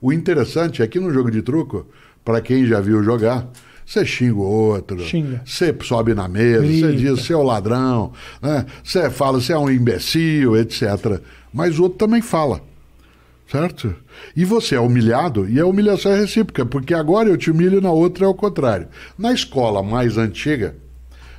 O interessante é que no jogo de truco, para quem já viu jogar, você xinga o outro, você sobe na mesa, você diz, você é o ladrão, né? você fala, você é um imbecil, etc. Mas o outro também fala, certo? E você é humilhado, e a humilhação é recíproca, porque agora eu te humilho, na outra é o contrário. Na escola mais antiga,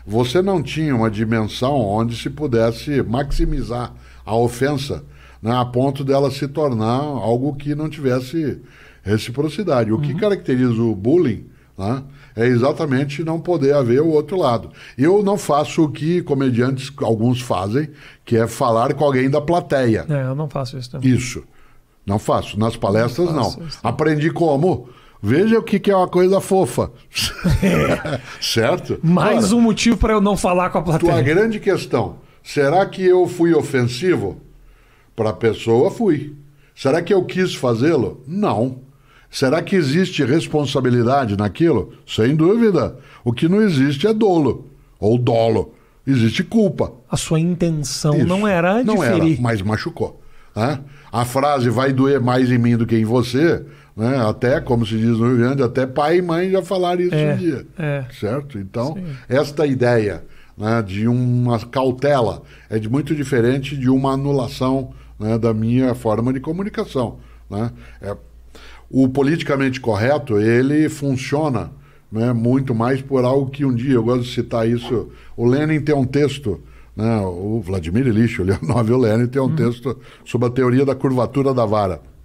você não tinha uma dimensão onde se pudesse maximizar a ofensa né, a ponto dela se tornar algo que não tivesse reciprocidade. O uhum. que caracteriza o bullying né, é exatamente não poder haver o outro lado. Eu não faço o que comediantes, alguns fazem, que é falar com alguém da plateia. É, eu não faço isso também. Isso. Não faço. Nas palestras, não. não. Aprendi como. Veja o que, que é uma coisa fofa. É. certo? Mais um motivo para eu não falar com a plateia. Tua grande questão. Será que eu fui ofensivo? Para a pessoa, fui. Será que eu quis fazê-lo? Não. Será que existe responsabilidade naquilo? Sem dúvida. O que não existe é dolo ou dolo. Existe culpa. A sua intenção Isso. não era não ferir. era, mas machucou. Né? A frase vai doer mais em mim do que em você, né? até, como se diz no Rio Grande, até pai e mãe já falaram isso é, um dia. É. Certo? Então, Sim. esta ideia né, de uma cautela é de muito diferente de uma anulação né, da minha forma de comunicação. Né? É, o politicamente correto, ele funciona né, muito mais por algo que um dia, eu gosto de citar isso, o Lenin tem um texto, né, o Vladimir Ilyich Leonov Lenin tem um hum. texto sobre a teoria da curvatura da vara.